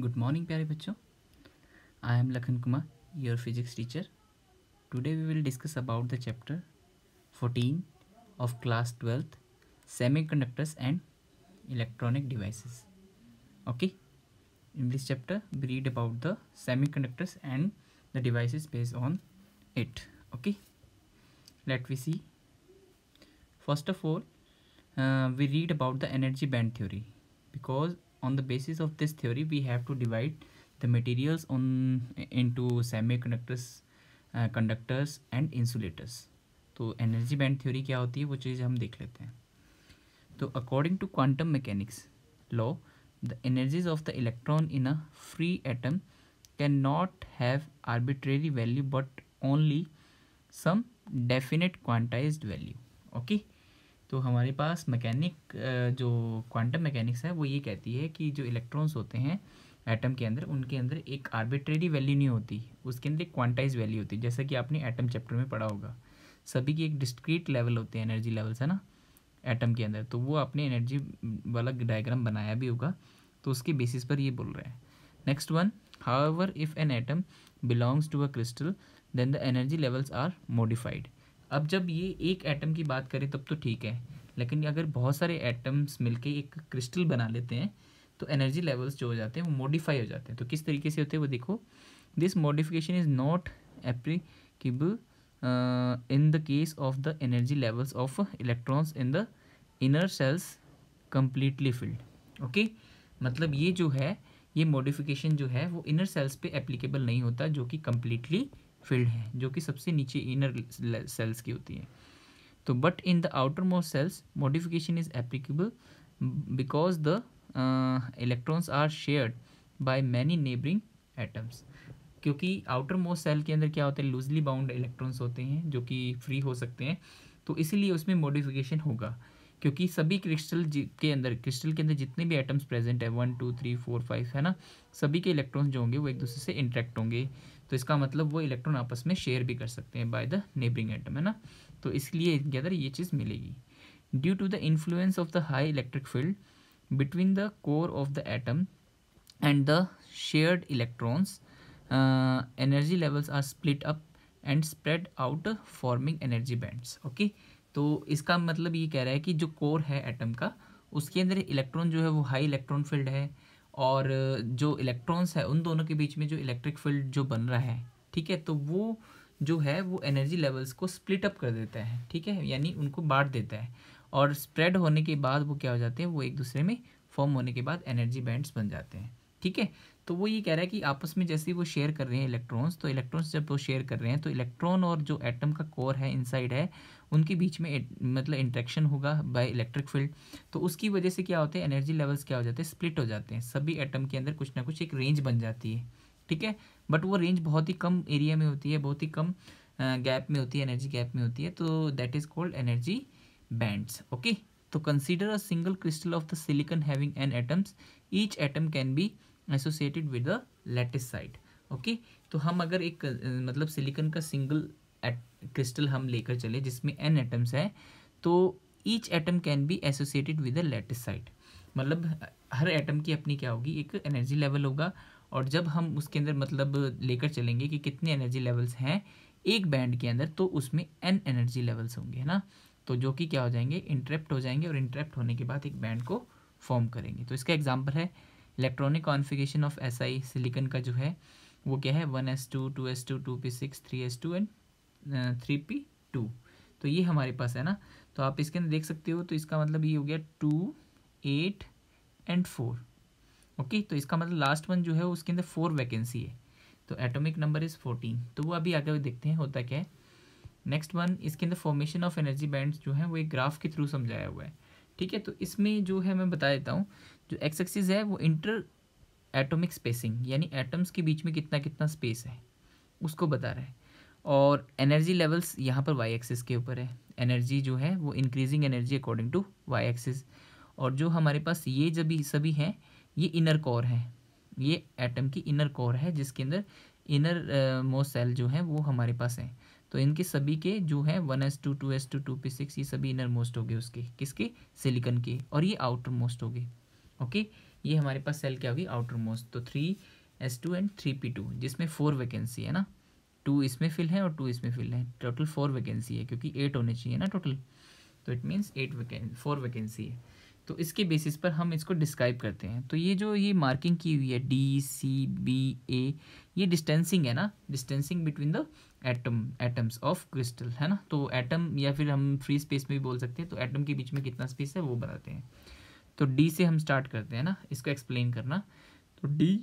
Good morning, प्यारे बच्चों I am Lakhan Kumar your physics teacher. Today we will discuss about the chapter 14 of class 12th semiconductors and electronic devices okay in this chapter we read about the semiconductors and the devices based on it okay let we see first of all uh, we read about the energy band theory because on the basis of this theory we have to divide the materials on into semiconductors conductors conductors and insulators तो energy band theory क्या होती है वो चीज़ हम देख लेते हैं तो according to quantum mechanics law the energies of the electron in a free atom can not have arbitrary value but only some definite quantized value okay तो हमारे पास मैकेनिक जो क्वांटम मैकेनिक्स है वो ये कहती है कि जो इलेक्ट्रॉन्स होते हैं एटम के अंदर उनके अंदर एक आर्बिट्रेरी वैल्यू नहीं होती उसके अंदर एक क्वांटाइज वैल्यू होती है जैसा कि आपने एटम चैप्टर में पढ़ा होगा सभी की एक डिस्क्रीट लेवल होते हैं एनर्जी लेवल्स है ना एटम के अंदर तो वो आपने एनर्जी वाला डायग्राम बनाया भी होगा तो उसके बेसिस पर ये बोल रहे हैं next one however if an atom belongs to a crystal then the energy levels are modified अब जब ये एक एटम की बात करें तब तो ठीक है लेकिन अगर बहुत सारे एटम्स मिलके एक क्रिस्टल बना लेते हैं तो एनर्जी लेवल्स जो हो जाते हैं वो मॉडिफाई हो जाते हैं तो किस तरीके से होते हैं वो देखो this modification is not applicable in the case of the energy levels of electrons in the inner shells completely filled okay मतलब ये जो है ये मॉडिफिकेशन जो है वो इनर सेल्स पे एप्लीकेबल नहीं होता जो कि कम्प्लीटली फील्ड है जो कि सबसे नीचे इनर सेल्स की होती है तो but in the outermost shells modification is applicable because the electrons are shared by many neighbouring atoms क्योंकि आउटर मोस्ट सेल के अंदर क्या होता है लूजली बाउंड इलेक्ट्रॉन्स होते हैं जो कि फ्री हो सकते हैं तो इसीलिए उसमें मॉडिफिकेशन होगा क्योंकि सभी क्रिस्टल के अंदर क्रिस्टल के अंदर जितने भी एटम्स प्रेजेंट है one two three four five है ना सभी के इलेक्ट्रॉन्स जो होंगे वो एक दूसरे से इंट्रैक्ट होंगे तो इसका मतलब वो इलेक्ट्रॉन आपस में शेयर भी कर सकते हैं बाय द नेबरिंग एटम है ना तो इसलिए इनके अंदर ये चीज़ मिलेगी due to the influence of the high electric field between the core of the atom and the shared electrons energy levels are split up and spread out forming energy bands okay तो इसका मतलब ये कह रहा है कि जो core है एटम का उसके अंदर इलेक्ट्रॉन जो है वो हाई इलेक्ट्रॉन फील्ड है और जो इलेक्ट्रॉन्स है उन दोनों के बीच में जो इलेक्ट्रिक फील्ड जो बन रहा है ठीक है तो वो जो है वो एनर्जी लेवल्स को स्प्लिट अप कर देता है ठीक है यानी उनको बांट देता है और स्प्रेड होने के बाद वो क्या हो जाते हैं वो एक दूसरे में फॉर्म होने के बाद एनर्जी बैंड्स बन जाते हैं ठीक है तो वो ये कह रहा है कि आपस में जैसे वो शेयर कर रहे हैं इलेक्ट्रॉन्स तो इलेक्ट्रॉन्स जब वो शेयर कर रहे हैं तो इलेक्ट्रॉन और जो एटम का कोर है इनसाइड है उनके बीच में मतलब इंट्रैक्शन होगा बाय इलेक्ट्रिक फील्ड तो उसकी वजह से क्या होते हैं एनर्जी लेवल्स क्या हो जाते हैं स्प्लिट हो जाते हैं सभी एटम के अंदर कुछ ना कुछ एक रेंज बन जाती है ठीक है बट वो रेंज बहुत ही कम एरिया में होती है बहुत ही कम गैप में होती है एनर्जी गैप में होती है तो that is called energy bands okay तो consider a single crystal of the silicon having N atoms each atom can be associated with the lattice site okay तो हम अगर एक मतलब सिलिकन का सिंगल क्रिस्टल हम लेकर चले जिसमें एन एटम्स हैं तो each atom can be associated with a lattice site मतलब हर एटम की अपनी क्या होगी एक एनर्जी लेवल होगा और जब हम उसके अंदर मतलब लेकर चलेंगे कि कितने एनर्जी लेवल्स हैं एक बैंड के अंदर तो उसमें एन एनर्जी लेवल्स होंगे है ना तो जो कि क्या हो जाएंगे इंटरेप्ट हो जाएंगे और इंटरेप्ट होने के बाद एक बैंड को फॉर्म करेंगे तो इसका एग्जाम्पल है electronic configuration of S I silicon का जो है वो क्या है one s two two s two two p six three s two and three p two तो ये हमारे पास है ना तो आप इसके अंदर देख सकते हो तो इसका मतलब ये हो गया two eight and four okay तो इसका मतलब लास्ट वन जो है उसके अंदर फोर वैकेंसी है तो एटॉमिक नंबर इज़ फोर्टीन तो वो अभी आगे देखते हैं होता क्या है नेक्स्ट वन इसके अंदर फॉर्मेशन ऑफ एनर्जी बैंड्स जो है वो एक ग्राफ के थ्रू समझाया हुआ है ठीक है तो इसमें जो है मैं बता देता हूँ जो एक्स एक्सिस है वो इंटर एटॉमिक स्पेसिंग यानी एटम्स के बीच में कितना कितना स्पेस है उसको बता रहा है और एनर्जी लेवल्स यहाँ पर वाई एक्सिस के ऊपर है एनर्जी जो है वो increasing energy according to Y axis और जो हमारे पास ये जब सभी हैं ये इनर कोर है ये एटम की इनर कोर है जिसके अंदर इनर मोस्ट सेल जो हैं वो हमारे पास हैं तो इनके सभी के जो है one s two two s two two p six ये सभी इनर मोस्ट हो गए उसके किसके सिलिकन के और ये आउटर मोस्ट हो गए ओके ये हमारे पास सेल क्या होगी आउटर मोस्ट तो three s two and three p two जिसमें फोर वैकेंसी है ना टू इसमें फिल है और टू इसमें फिल है टोटल फोर वैकेंसी है क्योंकि एट होने चाहिए ना टोटल तो it means eight four vacancy है तो इसके बेसिस पर हम इसको डिस्क्राइब करते हैं तो ये जो ये मार्किंग की हुई है डी सी बी ए ये डिस्टेंसिंग है ना distancing between the atom atoms of crystal है ना तो एटम या फिर हम फ्री स्पेस में भी बोल सकते हैं तो एटम के बीच में कितना स्पेस है वो बताते हैं तो डी से हम स्टार्ट करते हैं ना इसको एक्सप्लेन करना तो डी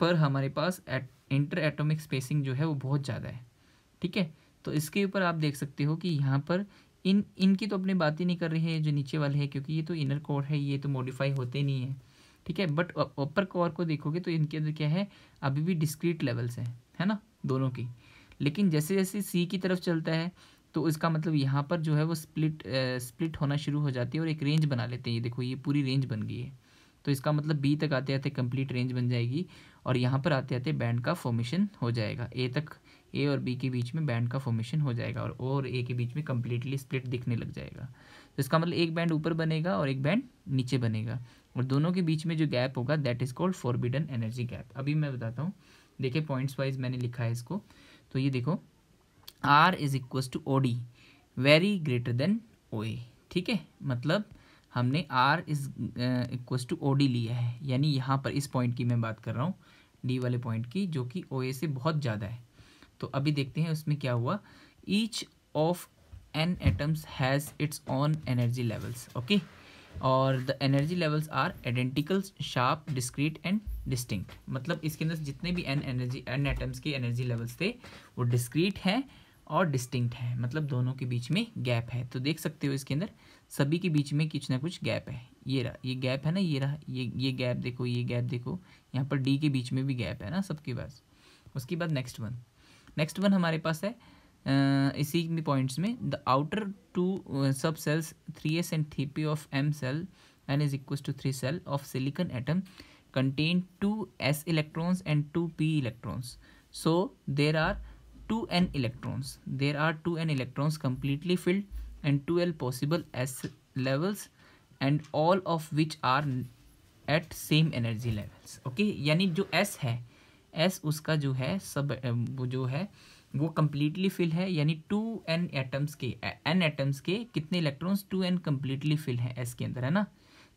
पर हमारे पास एट इंटर एटॉमिक स्पेसिंग जो है वो बहुत ज़्यादा है ठीक है तो इसके ऊपर आप देख सकते हो कि यहाँ पर इन इनकी तो अपने बात ही नहीं कर रहे हैं जो नीचे वाले हैं क्योंकि ये तो इनर कोर है ये तो मॉडिफाई होते नहीं है ठीक है बट अपर कोर को देखोगे तो इनके अंदर क्या है अभी भी डिस्क्रीट लेवल्स हैं है ना दोनों की लेकिन जैसे जैसे सी की तरफ चलता है तो इसका मतलब यहाँ पर जो है वो स्प्लिट स्प्लिट होना शुरू हो जाती है और एक रेंज बना लेते हैं ये देखो ये पूरी रेंज बन गई है तो इसका मतलब बी तक आते आते कंप्लीट रेंज बन जाएगी और यहाँ पर आते आते बैंड का फॉर्मेशन हो जाएगा ए तक ए और बी के बीच में बैंड का फॉर्मेशन हो जाएगा और ओ और ए के बीच में कम्प्लीटली स्प्लिट दिखने लग जाएगा तो इसका मतलब एक बैंड ऊपर बनेगा और एक बैंड नीचे बनेगा और दोनों के बीच में जो गैप होगा that is called forbidden energy gap अभी मैं बताता हूँ देखिए पॉइंट्स वाइज मैंने लिखा है इसको तो ये देखो R is equal to O D very greater than O A ठीक है मतलब हमने R is equal to O D लिया है यानी यहाँ पर इस पॉइंट की मैं बात कर रहा हूँ डी वाले पॉइंट की जो कि ओ ए से बहुत ज़्यादा है तो अभी देखते हैं उसमें क्या हुआ each of N atoms has its own energy levels okay और the energy levels are identical sharp discrete and distinct मतलब इसके अंदर जितने भी एन एनर्जी एन एटम्स के एनर्जी लेवल्स थे वो डिस्क्रीट हैं और डिस्टिंक्ट हैं मतलब दोनों के बीच में गैप है तो देख सकते हो इसके अंदर सभी के बीच में कुछ ना कुछ गैप है ये रहा ये गैप है ना ये रहा ये ये गैप देखो ये गैप देखो यहाँ पर डी के बीच में भी गैप है ना सबके पास उसके बाद नेक्स्ट वन नेक्स्ट वन हमारे पास है इसी में पॉइंट्स में the outer two sub shells three s and three p of M shell N is equal to three shell of silicon atom contain two s electrons and two p electrons so there are two N electrons there are two N electrons completely filled and two L possible s levels and all of which are at same energy levels okay यानी जो S है S उसका जो है सब वो जो है वो कम्प्लीटली फिल है यानी टू एन एटम्स के एन एटम्स के कितने electrons two N completely fill है एस के अंदर है ना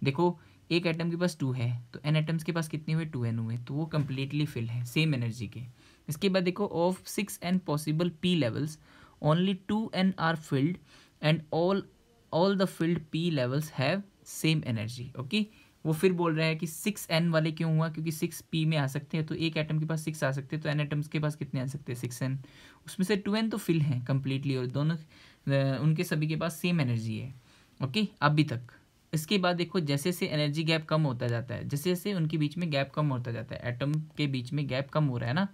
देखो एक एटम के पास टू है तो एन एटम्स के पास कितने हुए टू एन हुए तो वो कम्प्लीटली फिल है सेम एनर्जी के इसके बाद देखो of six N possible p levels only two N are filled and all all the filled p levels have same energy okay वो फिर बोल रहा है कि सिक्स एन वाले क्यों हुआ क्योंकि सिक्स पी में आ सकते हैं तो एक एटम के पास सिक्स आ सकते हैं तो एन एटम्स के पास कितने आ सकते हैं सिक्स एन उसमें से टू एन तो फिल हैं कम्प्लीटली और दोनों उनके सभी के पास सेम एनर्जी है ओके अभी तक इसके बाद देखो जैसे जैसे एनर्जी गैप कम होता जाता है जैसे जैसे उनके बीच में गैप कम होता जाता है एटम के बीच में गैप कम हो रहा है ना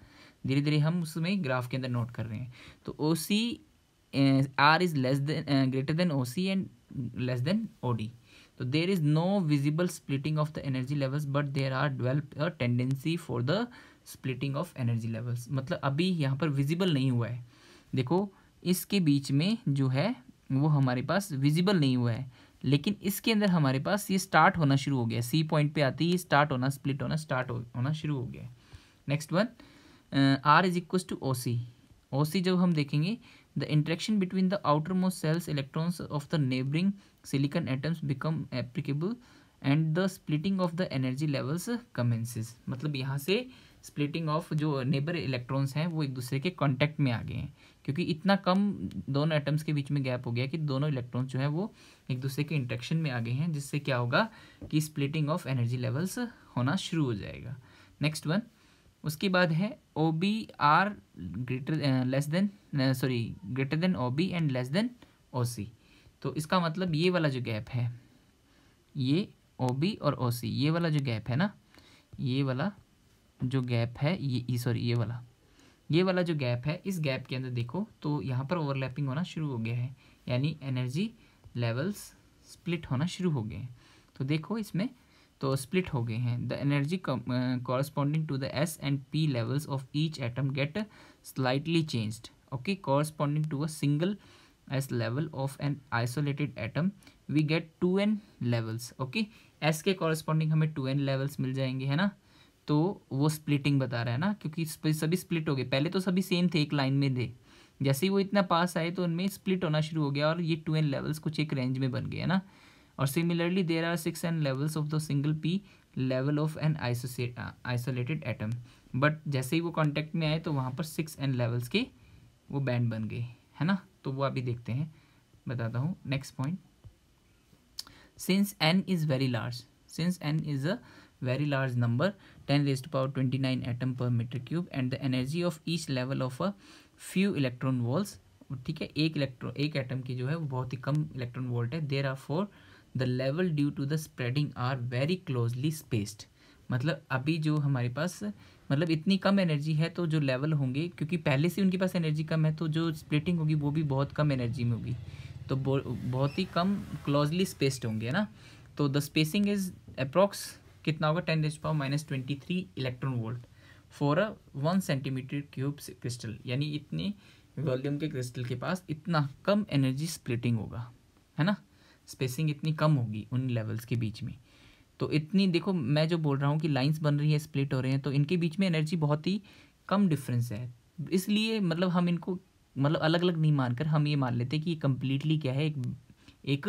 धीरे धीरे हम उसमें ग्राफ के अंदर नोट कर रहे हैं तो O C R is less than greater than O C and less than O D तो there is no visible splitting of the energy levels but there are develop a tendency for the splitting of energy levels मतलब अभी यहाँ पर visible नहीं हुआ है देखो इसके बीच में जो है वो हमारे पास विजिबल नहीं हुआ है लेकिन इसके अंदर हमारे पास ये स्टार्ट होना शुरू हो गया सी पॉइंट पे आती है स्टार्ट होना स्प्लिट होना स्टार्ट होना शुरू हो गया next one R is equal to O C O C जब हम देखेंगे the interaction between the outermost cells electrons of the neighboring silicon atoms become applicable and the splitting of the energy levels commences मतलब यहाँ से splitting of जो neighbour electrons हैं वो एक दूसरे के कांटेक्ट में आ गए हैं क्योंकि इतना कम दोनों एटम्स के बीच में गैप हो गया कि दोनों इलेक्ट्रॉन्स जो हैं वो एक दूसरे के इंट्रैक्शन में आ गए हैं जिससे क्या होगा कि स्प्लिटिंग ऑफ एनर्जी लेवल्स होना शुरू हो जाएगा नेक्स्ट वन उसके बाद है O B R greater less than sorry greater than O B and less than O C तो इसका मतलब ये वाला जो गैप है ये ओ बी और ओ सी ये वाला जो गैप है ना ये वाला जो गैप है ये सॉरी ये वाला ये वाला जो गैप है इस गैप के अंदर देखो तो यहाँ पर ओवरलैपिंग होना शुरू हो गया है यानी एनर्जी लेवल्स स्प्लिट होना शुरू हो गए हैं तो देखो इसमें तो स्प्लिट हो गए हैं the energy corresponding to the s and p levels of each atom get slightly changed okay corresponding to a single s level of an isolated atom we get two N levels okay s के corresponding हमें two N levels मिल जाएंगे है ना तो वो splitting बता रहा है ना क्योंकि सभी स्प्लिट हो गए पहले तो सभी सेम थे एक लाइन में थे जैसे ही वो इतना पास आए तो उनमें स्प्लिट होना शुरू हो गया और ये टू एन लेवल्स कुछ एक रेंज में बन गए है ना और similarly there are six N levels of the single p level of an isolated atom but जैसे ही वो कॉन्टेक्ट में आए तो वहाँ पर सिक्स एंड लेवल्स के वो बैंड बन गए है ना तो वो अभी देखते हैं बताता हूँ next point since N is very large since N is a very large number ten raise to power twenty nine atom per metre cube and the energy of each level of a few electron volts ठीक है एक electron एक atom की जो है वो बहुत ही कम इलेक्ट्रॉन वोल्ट है there are for the level due to the spreading are very closely spaced मतलब अभी जो हमारे पास मतलब इतनी कम एनर्जी है तो जो लेवल होंगे क्योंकि पहले से उनके पास एनर्जी कम है तो जो स्प्लिटिंग होगी वो भी बहुत कम एनर्जी में होगी तो बहुत ही कम क्लोजली स्पेस्ड होंगे है ना तो द स्पेसिंग इज अप्रॉक्स कितना होगा ten H power minus twenty three electron volt for a one centimetre cube crystal यानी इतने वॉल्यूम के क्रिस्टल के पास इतना कम एनर्जी स्प्लिटिंग होगा है ना स्पेसिंग इतनी कम होगी उन लेवल्स के बीच में तो इतनी देखो मैं जो बोल रहा हूँ कि लाइंस बन रही हैं स्प्लिट हो रहे हैं तो इनके बीच में एनर्जी बहुत ही कम डिफरेंस है इसलिए मतलब हम इनको मतलब अलग अलग नहीं मानकर हम ये मान लेते कि ये कम्प्लीटली क्या है एक एक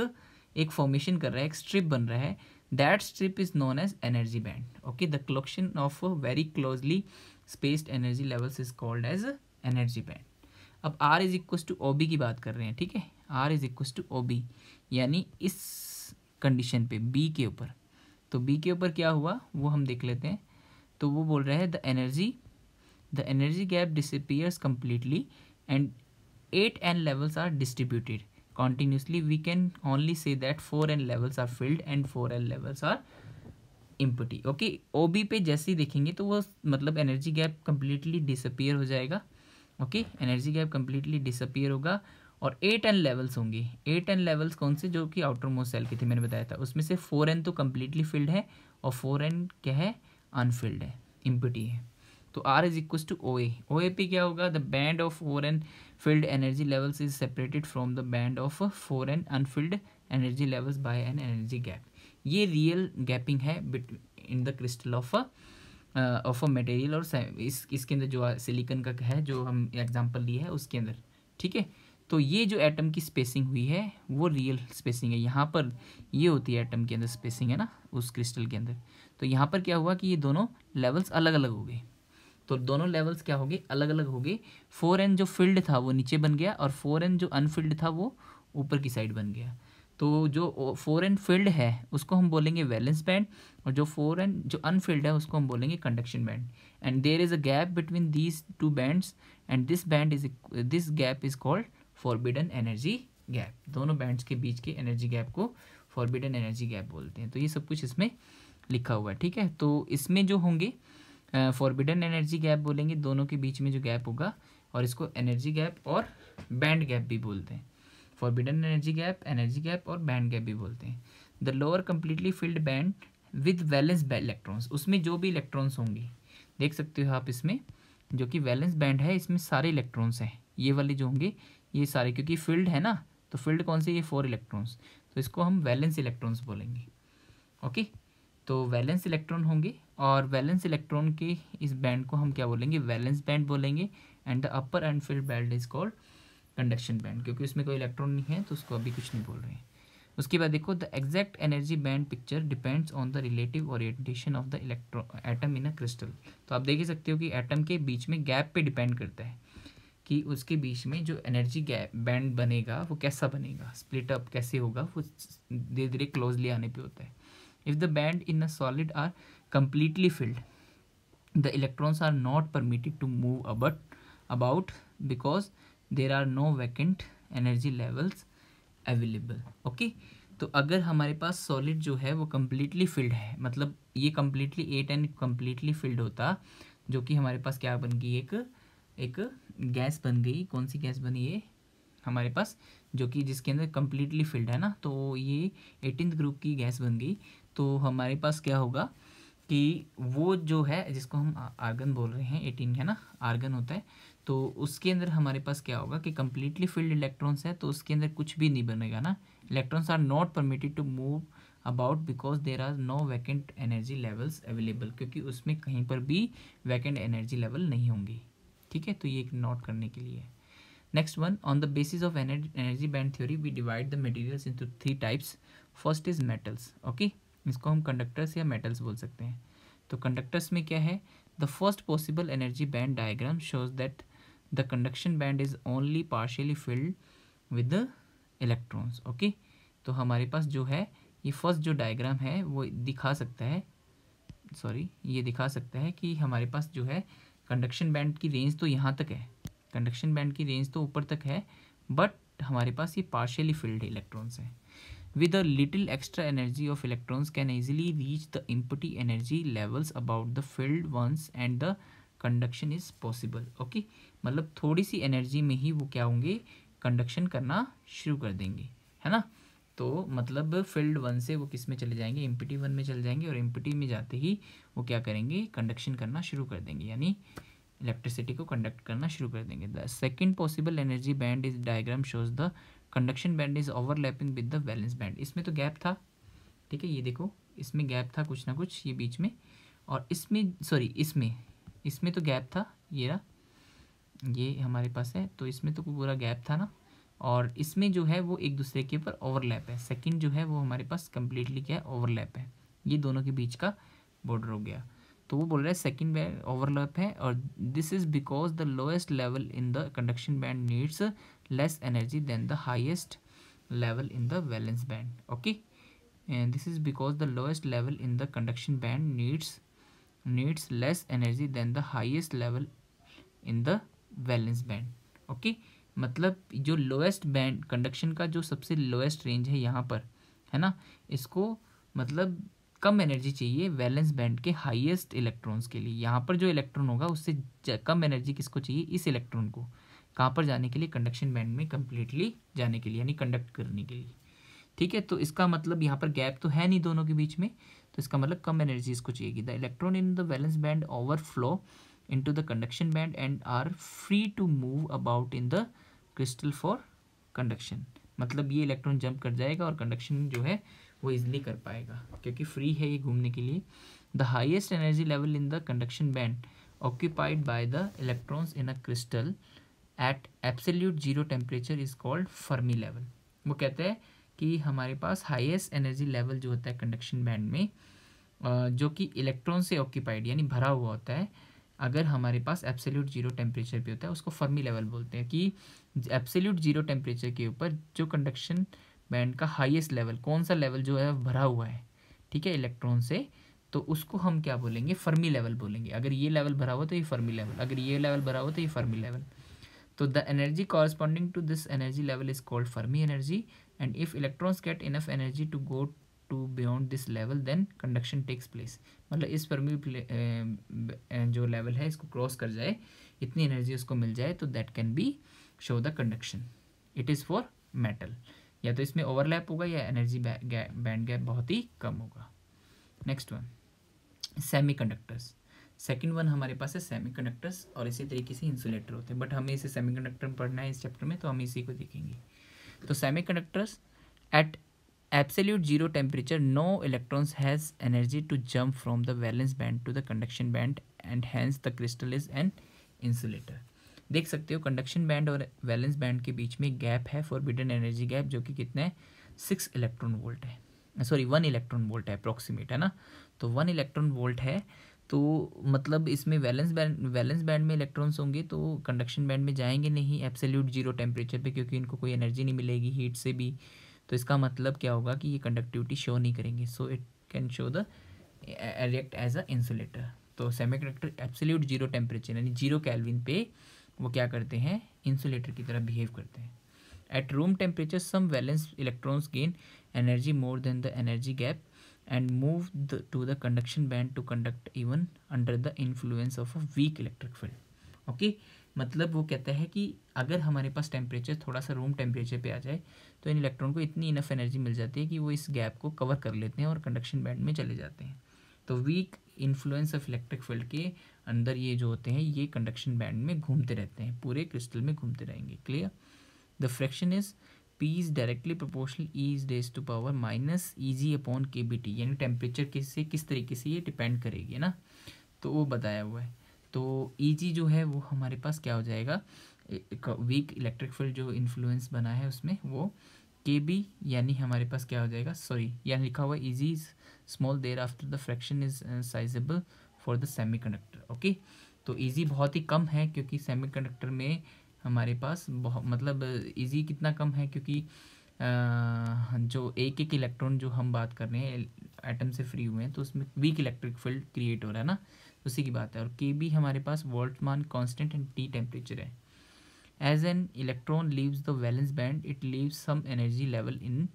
एक फॉर्मेशन कर रहा है एक स्ट्रिप बन रहा है that strip is known as energy band okay the collection of very closely spaced energy levels is called as energy band अब R is equal to O B की बात कर रहे हैं ठीक है R is equal to O B यानी इस कंडीशन पे बी के ऊपर तो बी के ऊपर क्या हुआ वो हम देख लेते हैं तो वो बोल रहा है the energy the energy gap disappears completely and eight N levels are distributed can only say that four that levels are filled and four 4l levels are empty okay O B पे जैसे ही देखेंगे तो वो मतलब energy gap completely disappear हो जाएगा okay energy gap completely disappear होगा और एट एन लेवल्स होंगे एट एन लेवल्स कौन से जो कि आउटर मोस्ट सेल के थे मैंने बताया था उसमें से फोर एन तो कम्प्लीटली फिल्ड है और फोर एन क्या है अनफिल्ड है इम्पिटी है तो R is equal to O A O A P क्या होगा the band of four N filled energy levels is separated from the band of four N unfilled energy levels by an energy gap ये real gapping है in the crystal of of a material और इस इसके अंदर जो silicon का है जो हम एग्जाम्पल लिए है उसके अंदर ठीक है तो ये जो एटम की स्पेसिंग हुई है वो रियल स्पेसिंग है यहाँ पर ये होती है एटम के अंदर स्पेसिंग है ना उस क्रिस्टल के अंदर तो यहाँ पर क्या हुआ कि ये दोनों लेवल्स अलग अलग हो गए तो दोनों लेवल्स क्या हो गए अलग अलग हो गए फोर एन जो फील्ड था वो नीचे बन गया और फोर एन जो अनफील्ड था वो ऊपर की साइड बन गया तो जो फोर एन फील्ड है उसको हम बोलेंगे वैलेंस बैंड और जो फोर एन जो अनफील्ड है उसको हम बोलेंगे conduction band and there is a gap between these two bands and this band is this gap is called forbidden energy gap दोनों बैंड्स के बीच के एनर्जी गैप को फॉरबिडन एनर्जी गैप बोलते हैं तो ये सब कुछ इसमें लिखा हुआ है ठीक है तो इसमें जो होंगे फॉरबिडन एनर्जी गैप बोलेंगे दोनों के बीच में जो गैप होगा और इसको एनर्जी गैप और बैंड गैप भी बोलते हैं forbidden energy gap energy gap और बैंड गैप भी बोलते हैं the lower completely filled band with valence electrons उसमें जो भी इलेक्ट्रॉन्स होंगे देख सकते हो आप इसमें जो कि वैलेंस बैंड है इसमें सारे इलेक्ट्रॉन्स हैं ये वाले जो होंगे ये सारे क्योंकि फील्ड है ना तो फील्ड कौन सी ये फोर इलेक्ट्रॉन्स तो इसको हम वैलेंस इलेक्ट्रॉन्स बोलेंगे ओके तो वैलेंस इलेक्ट्रॉन होंगे और वैलेंस इलेक्ट्रॉन के इस बैंड को हम क्या बोलेंगे वैलेंस बैंड बोलेंगे and the upper unfilled band is called conduction band क्योंकि उसमें कोई इलेक्ट्रॉन नहीं है तो उसको अभी कुछ नहीं बोल रहे हैं उसके बाद देखो the exact energy band picture depends on the relative orientation of the electron atom in a crystal तो आप देख ही सकते हो कि एटम के बीच में गैप पे डिपेंड करता है कि उसके बीच में जो एनर्जी गैप बैंड बनेगा वो कैसा बनेगा स्प्लिट अप कैसे होगा वो धीरे धीरे क्लोजली आने पे होता है if the band in a solid are completely filled the electrons are not permitted to move about about because there are no vacant energy levels available okay तो अगर हमारे पास सॉलिड जो है वो कम्प्लीटली फिल्ड है मतलब ये completely eight and completely filled होता जो कि हमारे पास क्या बन गई एक एक गैस बन गई कौन सी गैस बनी ये हमारे पास जो कि जिसके अंदर कम्प्लीटली फिल्ड है ना तो ये एटीन ग्रुप की गैस बन गई तो हमारे पास क्या होगा कि वो जो है जिसको हम आर्गन बोल रहे हैं एटीन है ना आर्गन होता है तो उसके अंदर हमारे पास क्या होगा कि कम्प्लीटली फिल्ड इलेक्ट्रॉन्स है तो उसके अंदर कुछ भी नहीं बनेगा ना electrons are not permitted to move about because there are no vacant energy levels available क्योंकि उसमें कहीं पर भी वैकेंट एनर्जी लेवल नहीं होंगी ठीक है तो ये नोट करने के लिए next one on the basis of energy band theory we divide the materials into three types first is metals okay इसको हम कंडक्टर्स या मेटल्स बोल सकते हैं तो कंडक्टर्स में क्या है the first possible energy band diagram shows that the conduction band is only partially filled with the electrons okay तो हमारे पास जो है ये फर्स्ट जो डायग्राम है वो दिखा सकता है सॉरी ये दिखा सकता है कि हमारे पास जो है कंडक्शन बैंड की रेंज तो यहाँ तक है कंडक्शन बैंड की रेंज तो ऊपर तक है बट हमारे पास ये पार्शियली फिल्ड इलेक्ट्रॉन्स हैं with a little extra energy of electrons can easily reach the empty energy levels about the filled ones and the conduction is possible okay मतलब थोड़ी सी एनर्जी में ही वो क्या होंगे कंडक्शन करना शुरू कर देंगे है ना तो मतलब फील्ड वन से वो किस में चले जाएंगे एम पी वन में चले जाएंगे और एम पी में जाते ही वो क्या करेंगे कंडक्शन करना शुरू कर देंगे यानी इलेक्ट्रिसिटी को कंडक्ट करना शुरू कर देंगे the second possible energy band is diagram shows the conduction band is overlapping with the valence band इसमें तो गैप था ठीक है ये देखो इसमें गैप था कुछ ना कुछ ये बीच में और इसमें सॉरी इसमें इसमें तो गैप था ये रहा ये हमारे पास है तो इसमें तो पूरा गैप था ना और इसमें जो है वो एक दूसरे के ऊपर ओवरलैप है सेकंड जो है वो हमारे पास कम्प्लीटली क्या है ओवरलैप है ये दोनों के बीच का बॉर्डर हो गया तो वो बोल रहा है सेकंड बैंड ओवरलैप है और this is because the lowest level in the conduction band needs less energy than the highest level in the valence band okay and this is because the lowest level in the conduction band needs less energy than the highest level in the the band okay okay मतलब जो lowest band conduction का जो सबसे lowest range है यहाँ पर है ना इसको मतलब कम एनर्जी चाहिए वैलेंस बैंड के हाईएस्ट इलेक्ट्रॉन्स के लिए यहाँ पर जो इलेक्ट्रॉन होगा उससे कम एनर्जी किसको चाहिए इस इलेक्ट्रॉन को कहाँ पर जाने के लिए कंडक्शन बैंड में कम्प्लीटली जाने के लिए यानी कंडक्ट करने के लिए ठीक है तो इसका मतलब यहाँ पर गैप तो है नहीं दोनों के बीच में तो इसका मतलब कम एनर्जी इसको चाहिएगी the electron in the valence band overflow to the conduction band and are free to move about in the crystal for conduction मतलब ये इलेक्ट्रॉन जंप कर जाएगा और कंडक्शन जो है वो इजिली कर पाएगा क्योंकि फ्री है ये घूमने के लिए the highest energy level in the conduction band occupied by the electrons in a crystal at absolute zero temperature is called Fermi level वो कहते हैं कि हमारे पास हाइस्ट एनर्जी लेवल जो होता है कंडक्शन बैंड में जो कि इलेक्ट्रॉन से ऑक्यूपाइड यानी भरा हुआ होता है अगर हमारे पास एब्सोल्यूट जीरो टेम्परेचर पे होता है उसको फर्मी लेवल बोलते हैं कि एब्सोल्यूट जीरो टेम्परेचर के ऊपर जो कंडक्शन बैंड का हाईएस्ट लेवल कौन सा लेवल जो है भरा हुआ है ठीक है इलेक्ट्रॉन से तो उसको हम क्या बोलेंगे फर्मी लेवल बोलेंगे अगर ये लेवल भरा हुआ तो ये फर्मी लेवल अगर ये लेवल भरा हुआ तो ये फर्मी लेवल तो the energy corresponding to this energy level is called Fermi energy and if electrons get enough energy to go to beyond this level then conduction takes place मतलब इस Fermi जो level है इसको cross कर जाए इतनी energy उसको मिल जाए तो that can be show the conduction it is for metal या तो इसमें ओवरलैप होगा या एनर्जी बैंड गैप बहुत ही कम होगा next one semiconductors second one हमारे पास है सेमी कंडक्टर्स और इसी तरीके से इंसुलेटर होते हैं बट हमें इसे सेमी कंडक्टर में पढ़ना है इस चैप्टर में तो हम इसी को देखेंगे तो semiconductors at absolute zero temperature no electrons has energy to jump from the valence band to the conduction band and hence the crystal is an insulator देख सकते हो कंडक्शन बैंड और वैलेंस बैंड के बीच में gap है forbidden energy gap जो कि कितना है सिक्स इलेक्ट्रॉन वोल्ट है सॉरी वन इलेक्ट्रॉन वोल्ट है अप्रोक्सीमेट है ना तो वन इलेक्ट्रॉन वोल्ट है तो मतलब इसमें वैलेंस बैंड वैलेंस बैंड में इलेक्ट्रॉन्स होंगे तो कंडक्शन बैंड में जाएंगे नहीं एब्सोल्यूट जीरो टेम्परेचर पे क्योंकि इनको कोई एनर्जी नहीं मिलेगी हीट से भी तो इसका मतलब क्या होगा कि ये कंडक्टिविटी शो नहीं करेंगे so it can show the react as a insulator तो semiconductor absolute zero temperature यानी जीरो कैलविन पे वो क्या करते हैं इंसुलेटर की तरह बिहेव करते हैं at room temperature some valence electrons gain energy more than the energy gap and move the to the conduction band to conduct even under the influence of a weak electric field okay मतलब वो कहता है कि अगर हमारे पास temperature थोड़ा सा room temperature पे आ जाए तो इन इलेक्ट्रॉन को इतनी इनफ एनर्जी मिल जाती है कि वो इस गैप को कवर कर लेते हैं और कंडक्शन बैंड में चले जाते हैं तो weak influence of electric field के अंदर ये जो होते हैं ये कंडक्शन बैंड में घूमते रहते हैं पूरे क्रिस्टल में घूमते रहेंगे clear the fraction is P is directly proportional E is days to power minus E G upon K B T यानी टेम्परेचर से किस तरीके से ये डिपेंड करेगी ना तो वो बताया हुआ है तो ई जी जो है वो हमारे पास क्या हो जाएगा वीक इलेक्ट्रिक फील्ड जो इन्फ्लुएंस बना है उसमें वो के बी यानी हमारे पास क्या हो जाएगा सॉरी यानी लिखा हुआ E G small there after the fraction is sizable for the conductor okay तो ईजी बहुत ही कम है क्योंकि कंडक्टर में हमारे पास बहुत मतलब ईजी कितना कम है क्योंकि जो एक एक इलेक्ट्रॉन जो हम बात कर रहे हैं एटम से फ्री हुए हैं तो उसमें वीक इलेक्ट्रिक फील्ड क्रिएट हो रहा है ना उसी की बात है और के बी हमारे पास Boltzmann constant and T temperature है as an electron leaves the valence band it leaves some energy level in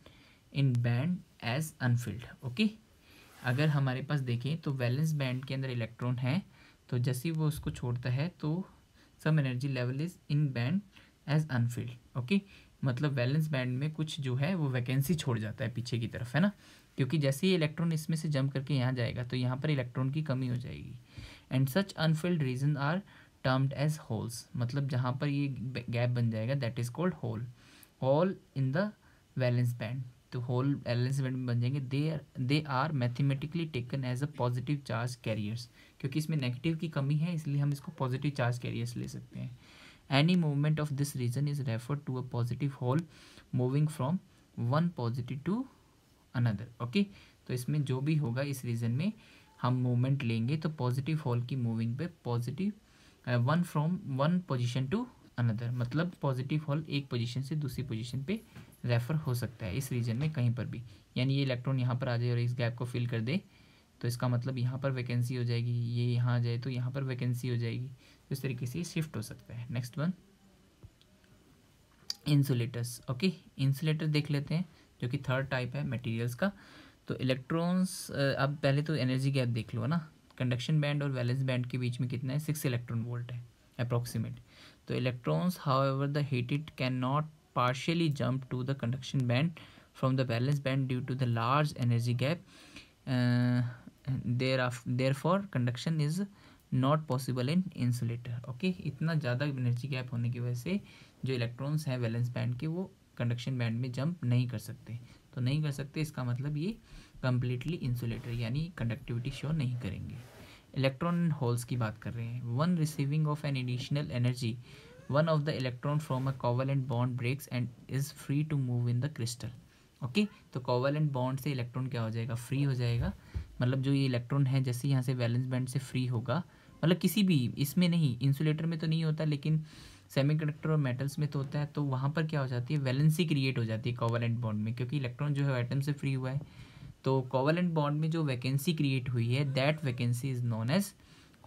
in band as unfilled okay अगर हमारे पास देखें तो वैलेंस बैंड के अंदर इलेक्ट्रॉन है तो जैसे वो उसको छोड़ता है तो some energy level is in band as unfilled okay मतलब वैलेंस बैंड में कुछ जो है वो वैकेंसी छोड़ जाता है पीछे की तरफ है ना क्योंकि जैसे ही इलेक्ट्रॉन इसमें से जम करके यहाँ जाएगा तो यहाँ पर इलेक्ट्रॉन की कमी हो जाएगी and such unfilled region are termed as holes मतलब जहाँ पर ये गैप बन जाएगा that is called hole hole in the valence band तो होल बैलेंस इवेंट में बन जाएंगे they they are mathematically taken as a positive charge carriers क्योंकि इसमें नेगेटिव की कमी है इसलिए हम इसको पॉजिटिव चार्ज कैरियर्स ले सकते हैं any movement of this region is refer to a positive hole moving from one positive to another okay तो इसमें जो भी होगा इस रीजन में हम मूवमेंट लेंगे तो पॉजिटिव होल की मूविंग पे positive one from one position to another मतलब पॉजिटिव हॉल एक पोजीशन से दूसरी पोजीशन पे रेफर हो सकता है इस रीजन में कहीं पर भी यानी ये इलेक्ट्रॉन यहाँ पर आ जाए और इस गैप को फिल कर दे तो इसका मतलब यहाँ पर वैकेंसी हो जाएगी ये यहाँ आ जाए तो यहाँ पर वैकेंसी हो जाएगी तो इस तरीके से शिफ्ट हो सकता है next one insulators okay insulator देख लेते हैं जो कि थर्ड टाइप है मटेरियल्स का तो इलेक्ट्रॉन्स अब पहले तो एनर्जी गैप देख लो ना कंडक्शन बैंड और वैलेंस बैंड के बीच में कितना है सिक्स इलेक्ट्रॉन वोल्ट है अप्रॉक्सीमेट तो electrons however the heat it can not partially jump to the conduction band from the valence band due to the large energy gap there of there for conduction is not possible in insulator okay इतना ज़्यादा energy gap होने की वजह से जो electrons हैं balance band के वो कंडक्शन बैंड में जंप नहीं कर सकते तो नहीं कर सकते इसका मतलब ये कंप्लीटली इंसुलेटर यानी कंडक्टिविटी शो नहीं करेंगे इलेक्ट्रॉन होल्स की बात कर रहे हैं one receiving of an additional energy one of the electron from a and bond breaks and is free to move in the crystal okay तो एंड बॉन्ड से इलेक्ट्रॉन क्या हो जाएगा फ्री हो जाएगा मतलब जो ये इलेक्ट्रॉन है जैसे यहाँ से वैलेंस बैंड से फ्री होगा मतलब किसी भी इसमें नहीं इंसुलेटर में तो नहीं होता लेकिन सेमीकंडक्टर और मेटल्स में तो होता है तो वहाँ पर क्या हो जाती है वैलेंसी क्रिएट हो जाती है एंड बॉन्ड में क्योंकि इलेक्ट्रॉन जो है एटम से फ्री हुआ है तो कोवलेंट बॉन्ड में जो वैकेंसी क्रिएट हुई है that vacancy is known as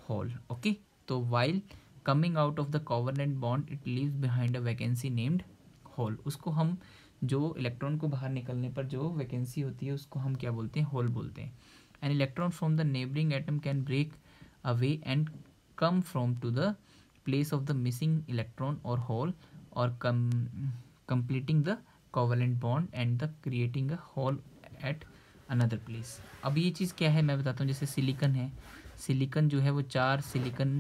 hole okay तो while coming out of the covalent bond it leave behind a vacancy named hole उसको हम जो इलेक्ट्रॉन को बाहर निकलने पर जो वैकेंसी होती है उसको हम क्या बोलते हैं होल बोलते हैं an electron from the neighbouring atom can break away and come from to the place of the missing electron और होल और come completing the covalent bond and the creating a hole at another place अब ये चीज़ क्या है मैं बताता हूँ जैसे सिलिकन है सिलिकन जो है वो चार सिलिकन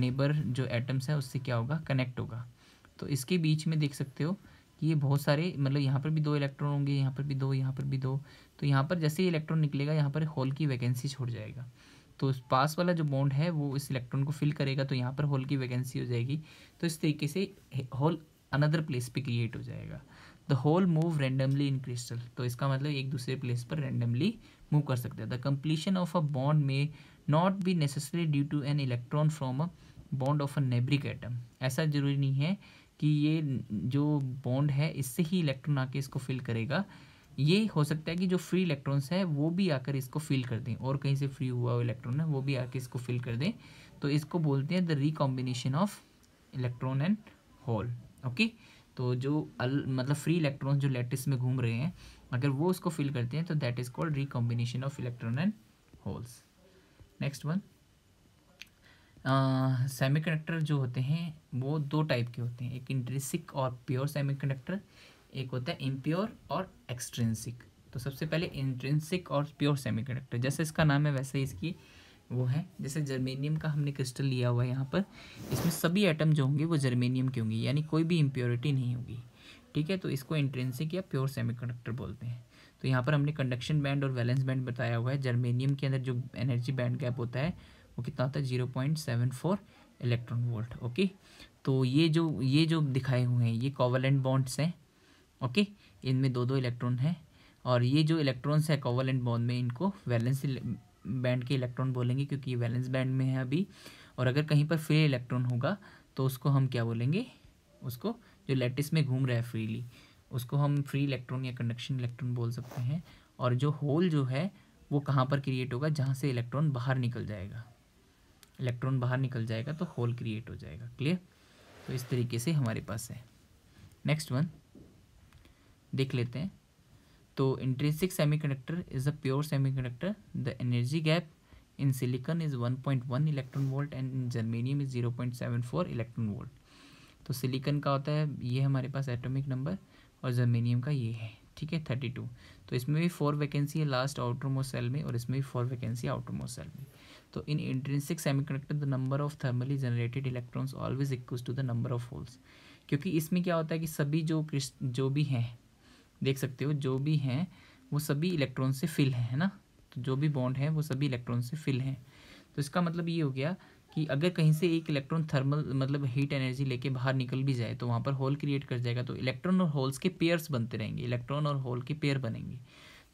नेबर जो एटम्स हैं उससे क्या होगा कनेक्ट होगा तो इसके बीच में देख सकते हो कि ये बहुत सारे मतलब यहाँ पर भी दो इलेक्ट्रॉन होंगे यहाँ पर भी दो यहाँ पर भी दो तो यहाँ पर जैसे ही इलेक्ट्रॉन निकलेगा यहाँ पर होल की वैकेंसी छोड़ जाएगा तो इस पास वाला जो बॉन्ड है वो इस इलेक्ट्रॉन को फिल करेगा तो यहाँ पर होल की वैकेंसी हो जाएगी तो इस तरीके से होल अनदर प्लेस पे क्रिएट हो जाएगा the hole move randomly in crystal तो इसका मतलब एक दूसरे प्लेस पर रेंडमली मूव कर सकते हैं the completion of a bond में not be necessary due to an electron from a bond of a neighbouring atom ऐसा जरूरी नहीं है कि ये जो बॉन्ड है इससे ही इलेक्ट्रॉन आके इसको फिल करेगा ये हो सकता है कि जो फ्री इलेक्ट्रॉन्स है वो भी आकर इसको फिल कर दें और कहीं से फ्री हुआ इलेक्ट्रॉन है वो भी आकर इसको फिल कर दें तो इसको बोलते हैं the recombination of electron and hole okay तो जो अल मतलब फ्री इलेक्ट्रॉन्स जो लेटिस में घूम रहे हैं अगर वो उसको फिल करते हैं तो that is called recombination of electron and holes next one semiconductor जो होते हैं वो दो टाइप के होते हैं एक इंट्रेंसिक और प्योर सेमीकंडक्टर एक होता है इम्प्योर और एक्सट्रेंसिक तो सबसे पहले इंट्रेंसिक और प्योर सेमीकंडक्टर जैसे इसका नाम है वैसे इसकी वो है जैसे जर्मेनियम का हमने क्रिस्टल लिया हुआ है यहाँ पर इसमें सभी एटम जो होंगे वो जर्मेनियम के होंगे यानी कोई भी इम्प्योरिटी नहीं होगी ठीक है तो इसको इंट्रेंसिक या प्योर सेमीकंडक्टर बोलते हैं तो यहाँ पर हमने कंडक्शन बैंड और वैलेंस बैंड बताया हुआ है जर्मेनियम के अंदर जो एनर्जी बैंड गैप होता है वो कितना होता है zero point seven four electron volt okay तो ये जो ये जो दिखाए हुए हैं ये कोवलेंट बॉन्ड्स हैं ओके इनमें दो दो इलेक्ट्रॉन हैं और ये जो इलेक्ट्रॉन्स है कोवलेंट बॉन्ड में इनको वैलेंस बैंड के इलेक्ट्रॉन बोलेंगे क्योंकि ये वैलेंस बैंड में है अभी और अगर कहीं पर फ्री इलेक्ट्रॉन होगा तो उसको हम क्या बोलेंगे उसको जो लेटिस में घूम रहा है फ्रीली उसको हम फ्री इलेक्ट्रॉन या कंडक्शन इलेक्ट्रॉन बोल सकते हैं और जो होल जो है वो कहाँ पर क्रिएट होगा जहाँ से इलेक्ट्रॉन बाहर निकल जाएगा इलेक्ट्रॉन बाहर निकल जाएगा तो होल क्रिएट हो जाएगा क्लियर तो इस तरीके से हमारे पास है नेक्स्ट वन देख लेते हैं तो intrinsic semiconductor is a pure semiconductor the energy gap in silicon is one point one electron volt and in germanium is zero point seven four electron volt तो सिलिकन का होता है ये हमारे पास एटॉमिक नंबर और जर्मेनियम का ये है ठीक है थर्टी टू तो इसमें भी फोर वैकेंसी है लास्ट आउटरमोसेल सेल में और इसमें भी फोर वैकेंसी आउटरमोस्ट सेल में तो in intrinsic conductor the number of thermally generated electrons always equal to the number of holes क्योंकि इसमें क्या होता है कि सभी जो जो भी हैं देख सकते हो जो भी हैं वो सभी इलेक्ट्रॉन से फिल हैं है ना तो जो भी बॉन्ड हैं वो सभी इलेक्ट्रॉन से फिल हैं तो इसका मतलब ये हो गया कि अगर कहीं से एक इलेक्ट्रॉन थर्मल मतलब हीट एनर्जी लेके बाहर निकल भी जाए तो वहाँ पर होल क्रिएट कर जाएगा तो इलेक्ट्रॉन और होल्स के पेयर्स बनते रहेंगे इलेक्ट्रॉन और होल के पेयर बनेंगे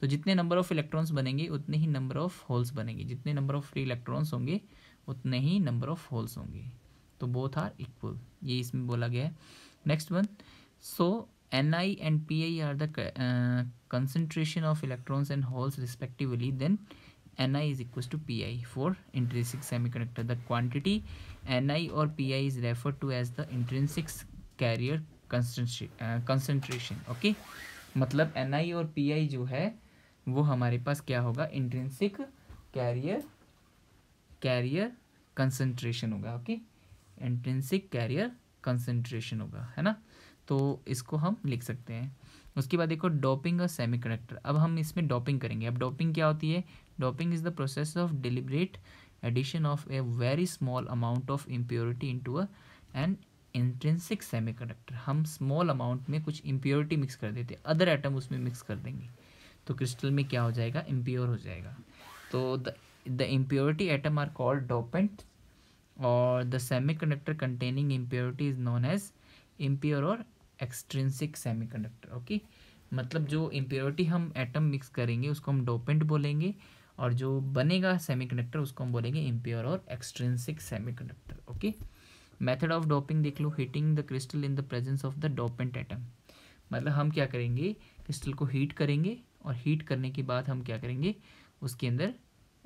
तो जितने नंबर ऑफ इलेक्ट्रॉन्स बनेंगे उतने ही नंबर ऑफ होल्स बनेंगे जितने नंबर ऑफ फ्री इलेक्ट्रॉन्स होंगे उतने ही नंबर ऑफ होल्स होंगे तो बोथ आर इक्वल ये इसमें बोला गया है next one so N I and P I are the concentration of electrons and holes respectively then N I is equal to P I for intrinsic semiconductor the quantity N I और P I is refer to as the intrinsics carrier concentration okay मतलब N I और P आई जो है वो हमारे पास क्या होगा इंट्रेंसिक कैरियर कैरियर कंसनट्रेशन होगा ओके इंट्रेंसिक कैरियर कंसेंट्रेशन होगा है ना तो इसको हम लिख सकते हैं उसके बाद देखो डॉपिंग और सेमी कंडक्टर अब हम इसमें डॉपिंग करेंगे अब डॉपिंग क्या होती है doping is the process of deliberate addition of a very small amount of impurity in a an intrinsic conductor हम स्मॉल अमाउंट में कुछ इम्प्योरिटी मिक्स कर देते हैं अदर आइटम उसमें मिक्स कर देंगे तो क्रिस्टल में क्या हो जाएगा इम्प्योर हो जाएगा तो the the impurity item are called dopant और the semiconductor containing impurity is known as impure और सेमी सेमीकंडक्टर ओके मतलब जो इम्प्योरिटी हम एटम मिक्स करेंगे उसको हम डोपेंट बोलेंगे और जो बनेगा सेमीकंडक्टर उसको हम बोलेंगे इम्प्योर और semi semiconductor okay method of doping देख लो heating the crystal in the presence of the dopant atom मतलब हम क्या करेंगे क्रिस्टल को हीट करेंगे और हीट करने के बाद हम क्या करेंगे उसके अंदर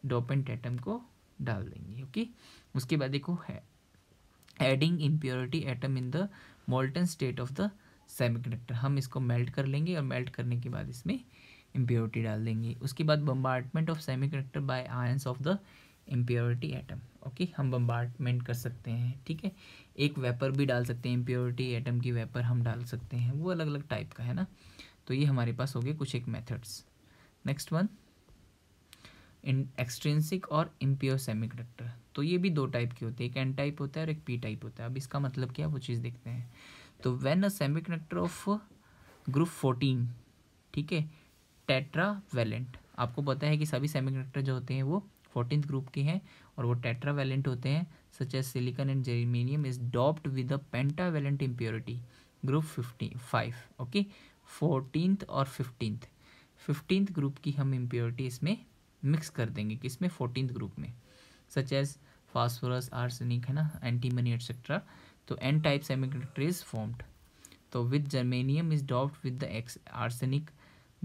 डोपेंट एटम को डाल देंगे ओके उसके बाद देखो है adding impurity atom in the molten state of the semiconductor हम इसको मेल्ट कर लेंगे और मेल्ट करने के बाद इसमें इम्प्योरिटी डाल देंगे उसके बाद bombardment of semiconductor by ions of the impurity atom okay हम बम्बार्टमेंट कर सकते हैं ठीक है एक वेपर भी डाल सकते हैं इम्प्योरिटी एटम की वेपर हम डाल सकते हैं वो अलग अलग टाइप का है ना तो ये हमारे पास हो गए कुछ एक methods next one in extrinsic और इम्प्योर कंडक्टर तो ये भी दो टाइप के होते हैं एक एन टाइप होता है और एक पी टाइप होता है अब इसका मतलब क्या वो चीज़ देखते हैं तो when a semi semiconductor of group fourteen ठीक है टेट्रा वैलेंट आपको पता है कि सभी सेमी सेमीकंडक्टर जो होते हैं वो फोर्टीन ग्रुप के हैं और वो टेट्रा वैलेंट होते हैं such as silicon and germanium is doped with a pentavalent impurity group fifty five okay fourteenth और फिफ्टींथ फिफ्टींथ ग्रुप की हम इम्प्योरिटी इसमें मिक्स कर देंगे किसमें फोर्टीन ग्रुप में सच एज फास्फोरस आर्सनिक है ना एंटीमनी एक्सेट्रा तो n type conductor is formed तो with germanium is doped with the arsenic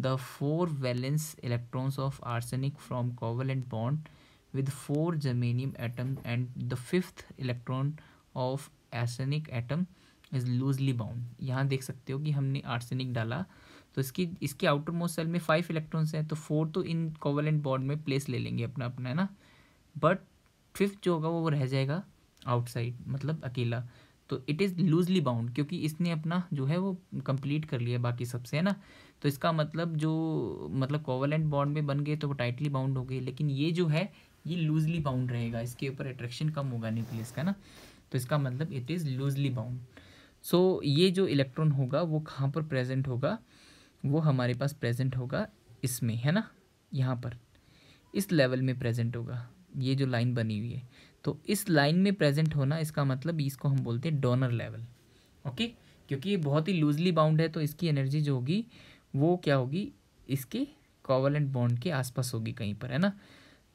the four valence electrons of arsenic from covalent bond with four germanium atom and the fifth electron of arsenic atom is loosely bound यहाँ देख सकते हो कि हमने arsenic डाला तो इसकी इसके आउटर मोस्ट सेल में फाइव इलेक्ट्रॉन्स हैं तो फोर तो इन कोवलेंट बॉन्ड में प्लेस ले लेंगे अपना अपना है ना बट फिफ्थ जो होगा वो रह जाएगा आउटसाइड मतलब अकेला तो इट इज़ लूजली बाउंड क्योंकि इसने अपना जो है वो कंप्लीट कर लिया बाकी सबसे है ना तो इसका मतलब जो मतलब कोवलेंट बॉन्ड में बन गए तो वो टाइटली बाउंड हो गए लेकिन ये जो है ये लूजली बाउंड रहेगा इसके ऊपर अट्रैक्शन कम होगा न्यूक्लियस का ना तो इसका मतलब it is loosely bound so ये जो इलेक्ट्रॉन होगा वो कहाँ पर प्रेजेंट होगा वो हमारे पास प्रेजेंट होगा इसमें है ना यहाँ पर इस लेवल में प्रेजेंट होगा ये जो लाइन बनी हुई है तो इस लाइन में प्रेजेंट होना इसका मतलब इसको हम बोलते हैं डोनर लेवल ओके क्योंकि ये बहुत ही लूजली बाउंड है तो इसकी एनर्जी जो होगी वो क्या होगी इसके कोवलेंट बॉन्ड के आसपास होगी कहीं पर है ना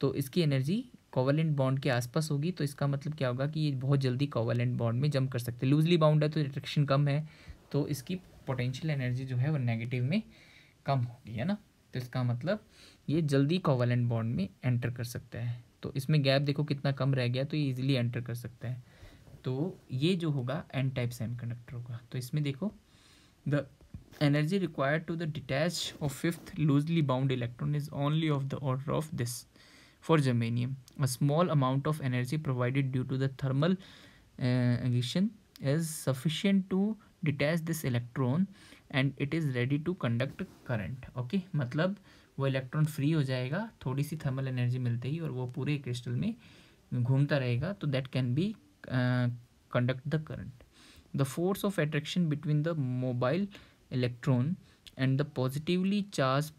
तो इसकी एनर्जी कोवलेंट बॉन्ड के आसपास होगी तो इसका मतलब क्या होगा कि ये बहुत जल्दी कोवलेंट बॉन्ड में जंप कर सकते हैं लूजली बाउंड है तो अट्रैक्शन कम है तो इसकी पोटेंशियल एनर्जी जो है वो नेगेटिव में कम होगी है ना तो इसका मतलब ये जल्दी कोवलेंट बॉन्ड में एंटर कर सकता है तो इसमें गैप देखो कितना कम रह गया तो ये इजीली एंटर कर सकते हैं तो ये जो होगा एन टाइप सेमीकंडक्टर होगा तो इसमें देखो the energy required to the detach of fifth loosely bound electron is only of the order of this for germanium a small amount of energy provided due to the thermal agitation is sufficient to detach this electron and it is ready to conduct current okay मतलब वो electron free हो जाएगा थोड़ी सी thermal energy मिलते ही और वो पूरे crystal में घूमता रहेगा तो that can be conduct the current the force of attraction between the mobile electron and the positively charge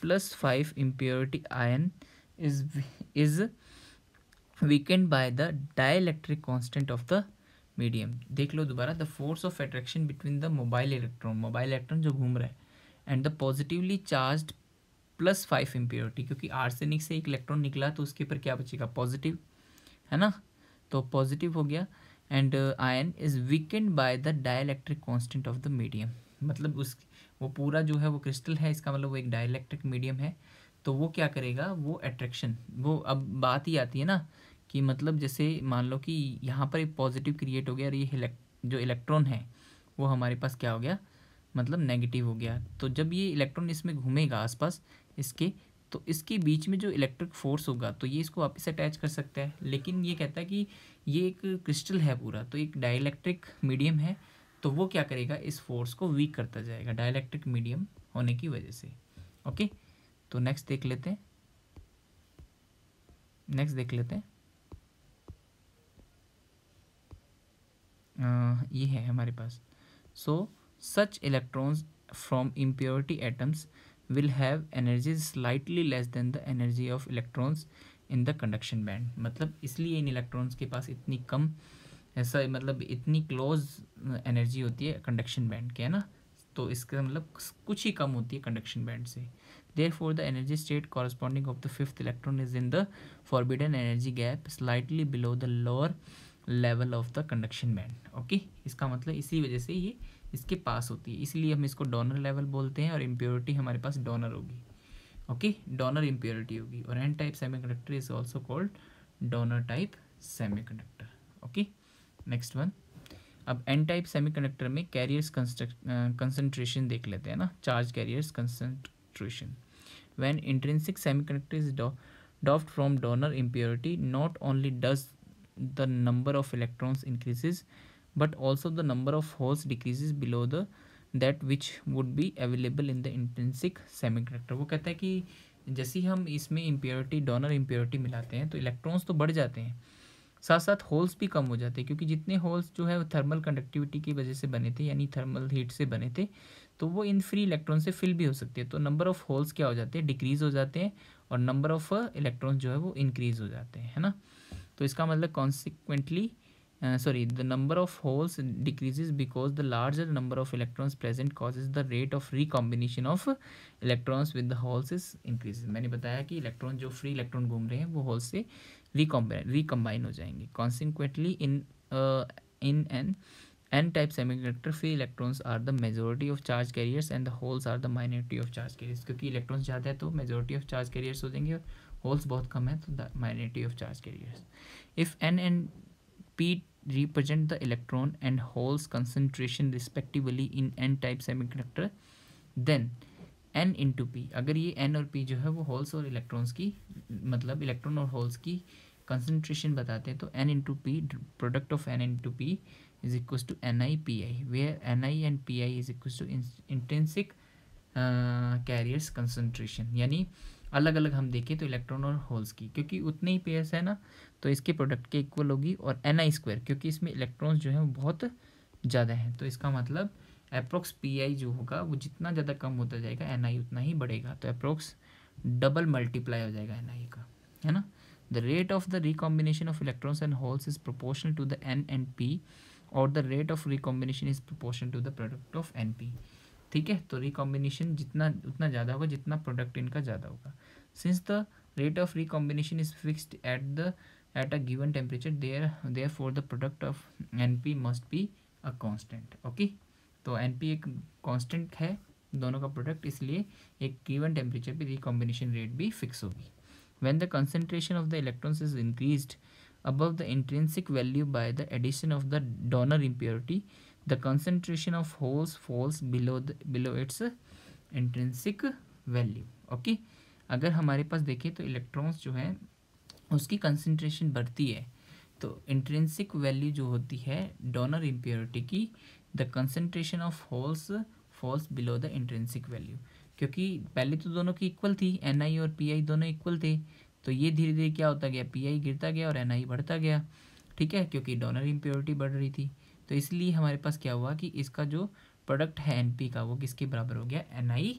plus five impurity ion is is weakened by the dielectric constant of the medium देख लो दोबारा the force of attraction between the mobile electron mobile electron जो घूम रहा है and the positively charge plus five impurity क्योंकि arsenic से एक इलेक्ट्रॉन निकला तो उसके ऊपर क्या बचेगा पॉजिटिव है ना तो पॉजिटिव हो गया and ion is weakened by the dielectric constant of the medium मतलब उस वो पूरा जो है वो क्रिस्टल है इसका मतलब वो एक डायलैक्ट्रिक मीडियम है तो वो क्या करेगा वो अट्रैक्शन वो अब बात ही आती है ना कि मतलब जैसे मान लो कि यहाँ पर एक पॉजिटिव क्रिएट हो गया और ये जो इलेक्ट्रॉन है वो हमारे पास क्या हो गया मतलब नेगेटिव हो गया तो जब ये इलेक्ट्रॉन इसमें घूमेगा आसपास इसके तो इसके बीच में जो इलेक्ट्रिक फोर्स होगा तो ये इसको वापस अटैच कर सकता है लेकिन ये कहता है कि ये एक क्रिस्टल है पूरा तो एक डायलैक्ट्रिक मीडियम है तो वो क्या करेगा इस फोर्स को वीक करता जाएगा डायलैक्ट्रिक मीडियम होने की वजह से ओके तो नेक्स्ट देख लेते हैं नेक्स्ट देख लेते हैं आ, ये है हमारे पास so such electrons from impurity atoms will have energy slightly less than the energy of electrons in the conduction band मतलब इसलिए इन इलेक्ट्रॉन्स के पास इतनी कम ऐसा मतलब इतनी क्लोज एनर्जी होती है कंडक्शन बैंड के है ना तो इसका मतलब कुछ ही कम होती है कंडक्शन बैंड से therefore the energy state corresponding of the fifth electron is in the forbidden energy gap slightly below the lower level of the conduction band okay इसका मतलब इसी वजह से ये इसके पास होती है इसलिए हम इसको डोनर लेवल बोलते हैं और इम्प्योरिटी हमारे पास डोनर होगी ओके डोनर इम्प्योरिटी होगी और n type semiconductor is also called donor type semiconductor okay next one अब एन टाइप सेमीकंडक्टर में कैरियर्स कंसंट्रेशन देख लेते हैं ना charge carriers concentration when intrinsic semiconductor is doped from donor impurity not only does the number of electrons but also the number of holes decreases below the that which would be available in the intrinsic semiconductor वो कहता है कि जैसे ही हम इसमें impurity donor impurity मिलाते हैं तो इलेक्ट्रॉन्स तो बढ़ जाते हैं साथ साथ होल्स भी कम हो जाते हैं क्योंकि जितने होल्स जो है वो थर्मल कंडक्टिविटी की वजह से बने थे यानी थर्मल हीट से बने थे तो वो इन फ्री इलेक्ट्रॉन से फिल भी हो सकते हैं तो नंबर ऑफ़ होल्स क्या हो जाते हैं डिक्रीज़ हो जाते हैं और नंबर ऑफ़ इलेक्ट्रॉन्स जो है वो इंक्रीज़ हो जाते हैं है ना तो इसका मतलब consequently sorry the number of holes decreases because the larger number of electrons present cause is the rate of recombination of electrons with the holes is increase मैंने बताया कि इलेक्ट्रॉन जो फ्री इलेक्ट्रॉन घूम रहे हैं वो होल्स से रिकॉम्बाइन recombine हो जाएंगे consequently in in n n type semiconductor free electrons are the majority of charge carriers and the holes are the minority of charge carriers क्योंकि इलेक्ट्रॉन्स ज़्यादा है तो मेजोरिटी ऑफ चार्ज कैरियर्स हो जाएंगे और holes बहुत कम है तो the minority of charge carriers if n n p represent the electron and holes concentration respectively in n-type semiconductor then n into p अगर ये n और p जो है वो होल्स और इलेक्ट्रॉन्स की मतलब इलेक्ट्रॉन और होल्स की कंसनट्रेशन बताते हैं तो n into p product of n into p is equal to n i p i where n I and P I is equal to intrinsic carriers concentration यानी अलग अलग हम देखें तो इलेक्ट्रॉन और होल्स की क्योंकि उतने ही पेयर्स है ना तो इसके प्रोडक्ट के इक्वल होगी और एन आई स्क्वायर क्योंकि इसमें इलेक्ट्रॉन्स जो है वो बहुत ज़्यादा है तो इसका मतलब अप्रोक्स पी आई जो होगा वो जितना ज़्यादा कम होता जाएगा एन आई उतना ही बढ़ेगा तो अप्रोक्स डबल मल्टीप्लाई हो जाएगा एन आई का है ना the rate of the recombination of electrons and holes is proportional to the n and p और the rate of recombination is proportional to the product of n p ठीक है तो recombination जितना उतना ज़्यादा होगा जितना प्रोडक्ट इनका ज़्यादा होगा since the rate of recombination is fixed at the at a given temperature there therefore the product of n p must be a constant okay तो एन पी एक कॉन्स्टेंट है दोनों का प्रोडक्ट इसलिए एक गिवन टेम्परेचर पर recombination rate भी fix होगी when the concentration of the electrons is increase above the intrinsic value by the addition of the donor impurity the concentration of holes falls below the, below its intrinsic value okay अगर हमारे पास देखें तो electrons जो है उसकी concentration बढ़ती है तो इंट्रेंसिक वैल्यू जो होती है डोनर इम्प्योरिटी की the concentration of holes falls below the intrinsic value क्योंकि पहले तो दोनों की इक्वल थी एन और पी दोनों इक्वल थे तो ये धीरे धीरे क्या होता गया पी गिरता गया और एन बढ़ता गया ठीक है क्योंकि डोनर इम्प्योरिटी बढ़ रही थी तो इसलिए हमारे पास क्या हुआ कि इसका जो प्रोडक्ट है एन का वो किसके बराबर हो गया एन आई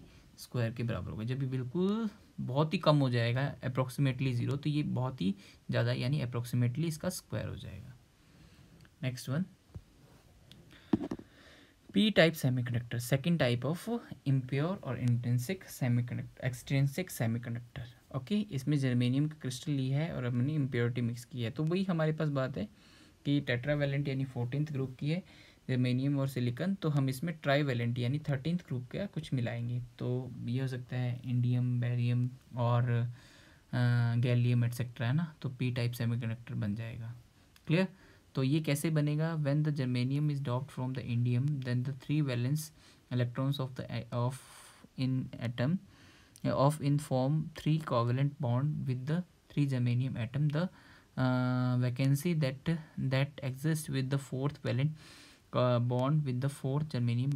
स्क्वायर के बराबर हो गया जब ये बिल्कुल बहुत ही कम हो जाएगा अप्रोक्सीमेटली ज़ीरो तो ये बहुत ही ज़्यादा यानी अप्रोक्सीमेटली इसका स्क्वायर हो जाएगा next one p type semiconductor second type of impure और intrinsic semiconductor extrinsic semiconductor okay इसमें जर्मेनियम का क्रिस्टल लिया है और हमने इम्प्योरिटी मिक्स की है तो वही हमारे पास बात है की टेट्रावेलेंट यानी फोर्टीनथ ग्रुप की है जर्मेनियम और सिलिकन तो हम इसमें ट्राई वेलेंट यानी थर्टीनथ ग्रुप का कुछ मिलाएंगे तो ये हो सकता है इंडियम बैरियम और गैलियम एट्सेट्रा है ना तो पी टाइप सेमीकंडक्टर बन जाएगा क्लियर तो ये कैसे बनेगा when the germanium is doped from the indium then the three valence electrons of the of In atom of In form three covalent bond with the three germanium atom the vacancy that that exist with the fourth valent bond with the fourth germanium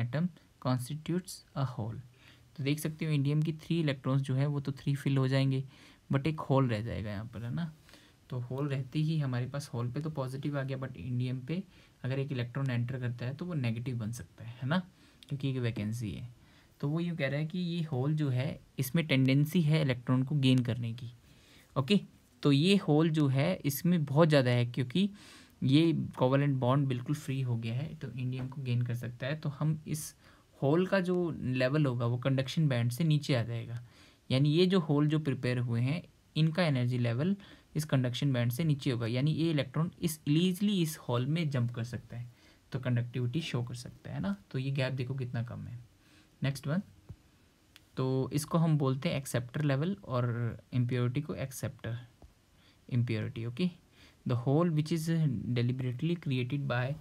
atom constitutes a hole तो देख सकते हो indium की three electrons जो है वो तो three fill हो जाएंगे बट एक होल रह जाएगा यहाँ पर है ना तो होल रहती ही हमारे पास होल पे तो पॉजिटिव आ गया बट इंडियम पे अगर एक इलेक्ट्रॉन एंटर करता है तो वो नेगेटिव बन सकता है है ना क्योंकि एक वैकेंसी है तो वो यूँ कह रहा है कि ये होल जो है इसमें टेंडेंसी है इलेक्ट्रॉन को गेन करने की ओके तो ये होल जो है इसमें बहुत ज़्यादा है क्योंकि ये कोवलेंट बॉन्ड बिल्कुल फ्री हो गया है तो इंडियम को गेन कर सकता है तो हम इस होल का जो लेवल होगा वो कंडक्शन बैंड से नीचे आ जाएगा यानी ये जो होल जो प्रिपेयर हुए हैं इनका एनर्जी लेवल इस कंडक्शन बैंड से नीचे होगा यानी ये इलेक्ट्रॉन इस इलीजली इस हॉल में जंप कर सकता है तो कंडक्टिविटी शो कर सकता है ना तो ये गैप देखो कितना कम है नेक्स्ट वन तो इसको हम बोलते हैं एक्सेप्टर लेवल और इम्प्योरिटी को acceptor impurity okay the hole which is uh, deliberately created by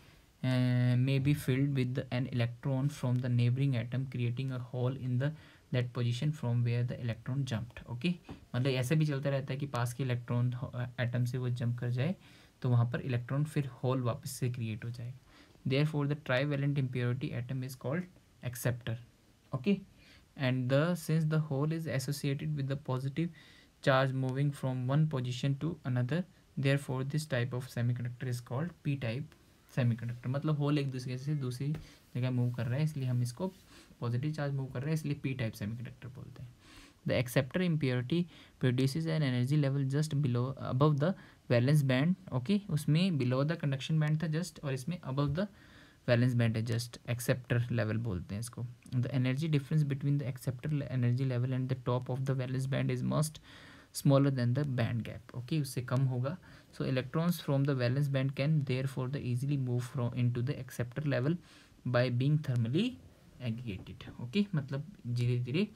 uh, may be filled with an electron from the neighboring atom creating a hole in the that position from where the electron jumped okay मतलब ऐसे भी चलता रहता है कि पास के electron atom से वो जंप कर जाए तो वहाँ पर इलेक्ट्रॉन फिर होल वापस से क्रिएट हो जाएगा therefore the trivalent impurity atom is called acceptor okay and the since the hole is associated with the positive charge moving from one position to another therefore this type of semiconductor is called p type semiconductor मतलब hole एक दूसरे से दूसरी जगह move कर रहा है इसलिए हम इसको पॉजिटिव चार्ज मूव कर रहे हैं इसलिए पी टाइप सेमीकंडक्टर बोलते हैं the acceptor impurity produces an energy level just below above the valence band okay उसमें बिलो द कंडक्शन बैंड था जस्ट और इसमें अबव द वैलेंस बैंड है जस्ट एक्सेप्टर लेवल बोलते हैं इसको the energy difference between the acceptor energy level and the top of the valence band is must smaller than the band gap okay उससे कम होगा so electrons from the valence band can therefore the easily move from into the acceptor level by being thermally aggregated okay मतलब धीरे धीरे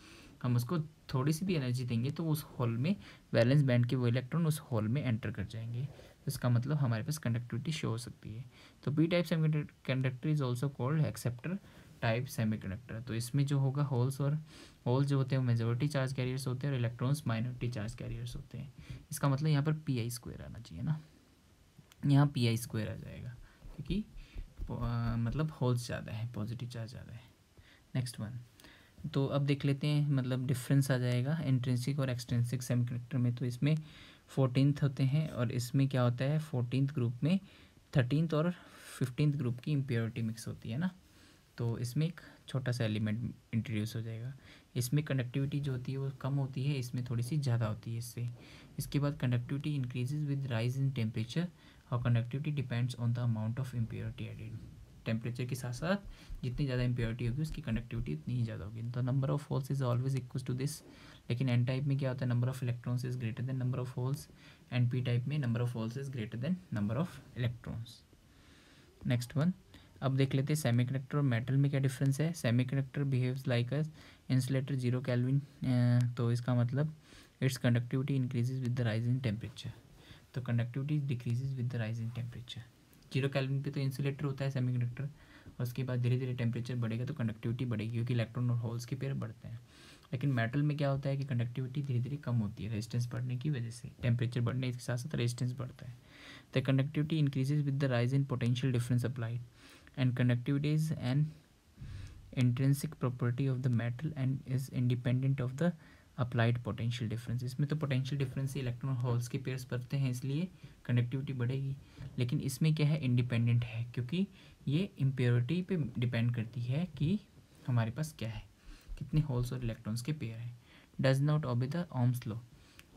हम उसको थोड़ी सी भी energy देंगे तो उस हॉल में वैलेंस बैंड के वो इलेक्ट्रॉन उस हॉल में एंटर कर जाएंगे इसका मतलब हमारे पास कंडक्टिविटी शो हो सकती है तो p type semiconductor is also called acceptor type semiconductor तो इसमें जो होगा होल्स और होल्स जो होते हैं वो मेजोरिटी चार्ज कैरियर्स होते हैं और इलेक्ट्रॉन्स माइनॉरिटी चार्ज कैरियर्स होते हैं इसका मतलब यहाँ पर पी आई स्क्वेयर आना चाहिए ना यहाँ पी आई स्क्वेयर आ जाएगा क्योंकि मतलब होल्स ज़्यादा है पॉजिटिव चार्ज ज़्यादा है नेक्स्ट वन तो अब देख लेते हैं मतलब डिफरेंस आ जाएगा इंट्रेंसिक और सेमी कंडक्टर में तो इसमें फोर्टीनथ होते हैं और इसमें क्या होता है फोर्टीनथ ग्रुप में थर्टीनथ और फिफ्टींथ ग्रुप की इम्प्योरिटी मिक्स होती है ना तो इसमें एक छोटा सा एलिमेंट इंट्रोड्यूस हो जाएगा इसमें कंडक्टिविटी जो होती है वो कम होती है इसमें थोड़ी सी ज़्यादा होती है इससे इसके बाद conductivity increases with rise in temperature और conductivity depends on the amount of impurity added temperature के साथ साथ जितनी ज़्यादा इम्प्योरिटी होगी उसकी कंडक्टिविटी उतनी ही ज़्यादा होगी the number of holes is always equal to this लेकिन एन टाइप में क्या होता है number of electrons is greater than number of holes and p type में number of holes is greater than number of electrons next one अब देख लेते हैं सेमी कंडक्टर और मेटल में क्या डिफरेंस है semiconductor behaves like a insulator zero kelvin तो इसका मतलब its conductivity increases with the rise in temperature तो conductivity decreases with the rise in temperature zero kelvin पे तो इंसुलेटर होता है सेमी कंडक्टर और उसके बाद धीरे धीरे टेम्परेचर बढ़ेगा तो कंडक्टिविटी बढ़ेगी क्योंकि इलेक्ट्रॉन और होल्स के पेयर बढ़ते हैं लेकिन मेटल में क्या होता है कि कंडक्टिविटी धीरे धीरे कम होती है रेजिस्टेंस बढ़ने की वजह से टेम्परेचर बढ़ने के साथ साथ रेजिस्टेंस बढ़ता है the conductivity increases with the rise in potential difference applied and conductivity is an intrinsic property of the metal and is independent of the applied potential difference इसमें तो पोटेंशियल डिफरेंस ही electron holes के pairs बढ़ते हैं इसलिए conductivity बढ़ेगी लेकिन इसमें क्या है इंडिपेंडेंट है क्योंकि ये इम्प्योरिटी पे डिपेंड करती है कि हमारे पास क्या है कितने होल्स और इलेक्ट्रॉन्स के पेयर हैं does not obey the Ohm's law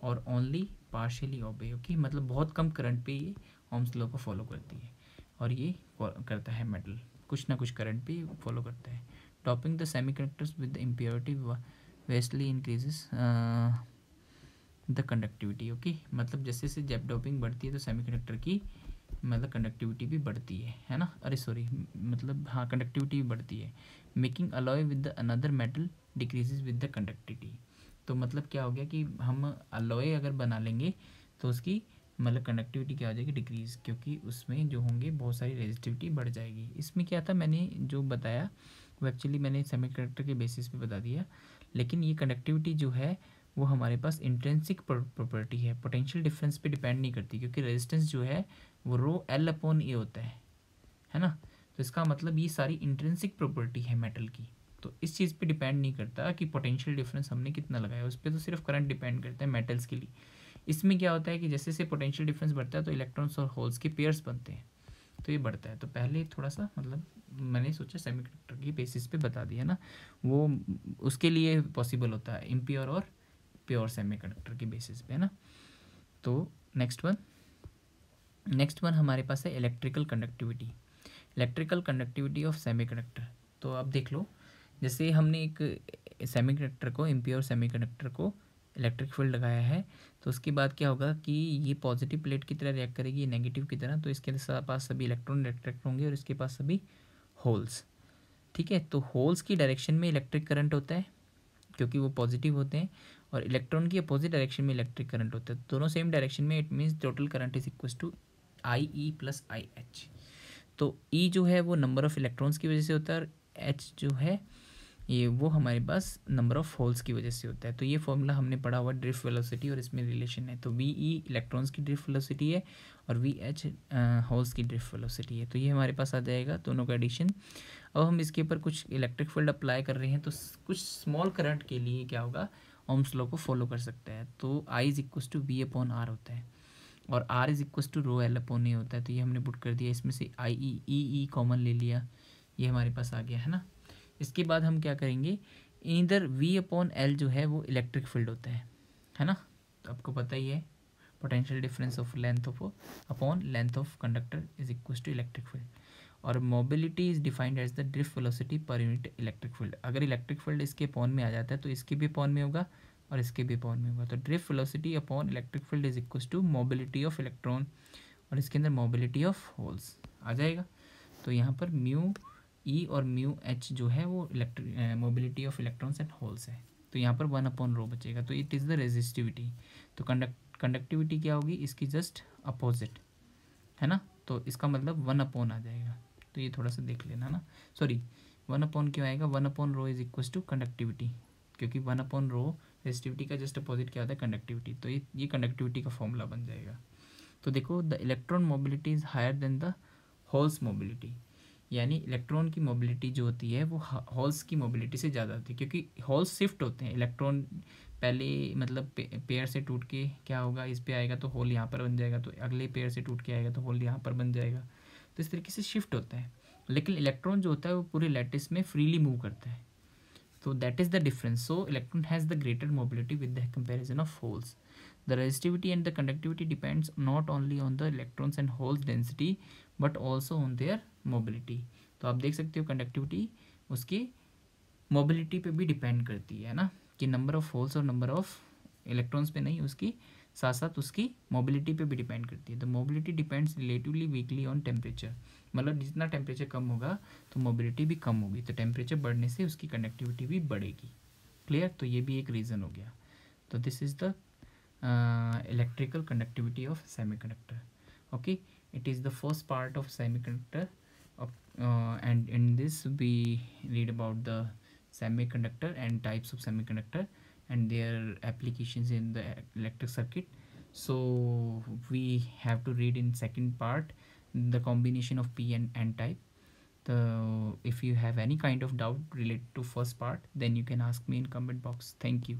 और ओनली पार्शियली ओबे ओके मतलब बहुत कम करंट पे ये ओम्स लॉ को फॉलो करती है और ये करता है मेटल कुछ ना कुछ करंट भी फॉलो करता है doping the semiconductors with the impurity vastly increases the conductivity okay मतलब जैसे जैसे जब डॉपिंग बढ़ती है तो कंडक्टर की मतलब कंडक्टिविटी भी बढ़ती है है ना अरे सॉरी मतलब हाँ कंडक्टिविटी भी बढ़ती है making alloy with the another metal decreases with the conductivity तो मतलब क्या हो गया कि हम अलॉय अगर बना लेंगे तो उसकी मतलब कंडक्टिविटी क्या हो जाएगी डिक्रीज़ क्योंकि उसमें जो होंगे बहुत सारी रेजिस्टिविटी बढ़ जाएगी इसमें क्या था मैंने जो बताया वो एक्चुअली मैंने सेमीकंडक्टर के बेसिस पे बता दिया लेकिन ये कंडक्टिविटी जो है वो हमारे पास इंटेंसिक प्रॉपर्टी है पोटेंशियल डिफरेंस पे डिपेंड नहीं करती क्योंकि रेजिस्टेंस जो है वो रो एल अपॉन ए होता है है ना तो इसका मतलब ये सारी इंटेंसिक प्रॉपर्टी है मेटल की तो इस चीज़ पे डिपेंड नहीं करता कि पोटेंशियल डिफरेंस हमने कितना लगाया उस पर तो सिर्फ करंट डिपेंड करता है मेटल्स के लिए इसमें क्या होता है कि जैसे जैसे पोटेंशियल डिफरेंस बढ़ता है तो इलेक्ट्रॉन्स और होल्स के पेयर्स बनते हैं तो ये बढ़ता है तो पहले थोड़ा सा मतलब मैंने सोचा सेमी कंडक्टर की बेसिस पे बता दिया ना वो उसके लिए पॉसिबल होता है इम्प्योर और प्योर सेमी कंडक्टर की बेसिस पे ना तो नेक्स्ट वन नेक्स्ट वन हमारे पास है electrical conductivity electrical conductivity of conductor तो आप देख लो जैसे हमने एक कंडक्टर को इम्प्योर कंडक्टर को इलेक्ट्रिक फील्ड लगाया है तो उसके बाद क्या होगा कि ये पॉजिटिव प्लेट की तरह रिएक्ट करेगी ये नेगेटिव की तरह तो इसके पास सभी इलेक्ट्रॉन अट्रैक्ट होंगे और इसके पास सभी होल्स ठीक है तो होल्स की डायरेक्शन में इलेक्ट्रिक करंट होता है क्योंकि वो पॉजिटिव होते हैं और इलेक्ट्रॉन की अपोजिट डायरेक्शन में इलेक्ट्रिक करंट होता है तो दोनों सेम डायरेक्शन में it means total current is equal to i e plus i h तो ई e जो है वो नंबर ऑफ इलेक्ट्रॉन्स की वजह से होता है और एच जो है ये वो हमारे पास नंबर ऑफ होल्स की वजह से होता है तो ये फॉर्मूला हमने पढ़ा हुआ ड्रिफ्ट वेलोसिटी और इसमें रिलेशन है तो वी ई इलेक्ट्रॉन्स की ड्रिफ्ट वेलोसिटी है और वी एच होल्स की ड्रिफ्ट वेलोसिटी है तो ये हमारे पास आ जाएगा दोनों का एडिशन अब हम इसके ऊपर कुछ इलेक्ट्रिक फील्ड अप्लाई कर रहे हैं तो कुछ स्मॉल करंट के लिए क्या होगा ओम्स लॉ को फॉलो कर सकते हैं तो I is equal to V upon R होता है और R is equal to rho L upon A होता है तो ये हमने पुट कर दिया इसमें से आई ई ई कॉमन ले लिया ये हमारे पास आ गया है ना इसके बाद हम क्या करेंगे इधर वी अपॉन एल जो है वो इलेक्ट्रिक फील्ड होता है है ना तो आपको पता ही है potential difference of length of upon length of conductor is equal to electric field और mobility is defined as the drift velocity per unit electric field अगर इलेक्ट्रिक फील्ड इसके पॉन में आ जाता है तो इसके भी पॉन में होगा और इसके भी पॉन में होगा तो drift velocity upon electric field is equal to mobility of electron और इसके अंदर मोबिलिटी ऑफ होल्स आ जाएगा तो यहाँ पर म्यू ई e और म्यू एच जो है वो electric mobility of electrons and holes है तो यहाँ पर वन अपॉन रो बचेगा तो इट इज़ द रेजिस्टिविटी तो कंडक्ट कंडक्टिविटी क्या होगी इसकी जस्ट अपोजिट है ना तो इसका मतलब वन अपॉन आ जाएगा तो ये थोड़ा सा देख लेना ना सॉरी वन अपॉन क्यों आएगा one upon rho is equal to conductivity क्योंकि वन अपॉन रो रेजिस्टिविटी का जस्ट अपोजिट क्या होता है कंडक्टिविटी तो ये ये कंडक्टिविटी का फॉर्मूला बन जाएगा तो देखो the electron mobility is higher than the holes mobility यानी इलेक्ट्रॉन की मोबिलिटी जो होती है वो हॉल्स की मोबिलिटी से ज़्यादा होती है क्योंकि हॉल्स शिफ्ट होते हैं इलेक्ट्रॉन पहले मतलब पेयर से टूट के क्या होगा इस पे आएगा तो होल यहाँ पर बन जाएगा तो अगले पेयर से टूट के आएगा तो होल यहाँ पर बन जाएगा तो इस तरीके से शिफ्ट होता है लेकिन इलेक्ट्रॉन जो होता है वो पूरे लैटिस में फ्रीली मूव करता है तो that is the difference so electron has the greater mobility with the comparison of holes the resistivity and the conductivity depends not only on the electrons and holes density but also on their mobility तो आप देख सकते हो conductivity उसकी mobility पे भी depend करती है ना कि नंबर ऑफ होल्स और नंबर ऑफ इलेक्ट्रॉन्स पे नहीं उसकी साथ साथ उसकी मोबिलिटी पे भी डिपेंड करती है तो mobility depends relatively weakly on temperature मतलब जितना टेम्परेचर कम होगा तो मोबिलिटी भी कम होगी तो टेम्परेचर बढ़ने से उसकी कंडक्टिविटी भी बढ़ेगी क्लियर तो ये भी एक रीज़न हो गया तो this is the electrical conductivity of semi okay it is the first part of semi uh, and in this we read about the semiconductor and types of semiconductor and their applications in the electric circuit so we have to read in second part the combination of p and n type the if you have any kind of doubt related to first part then you can ask me in comment box thank you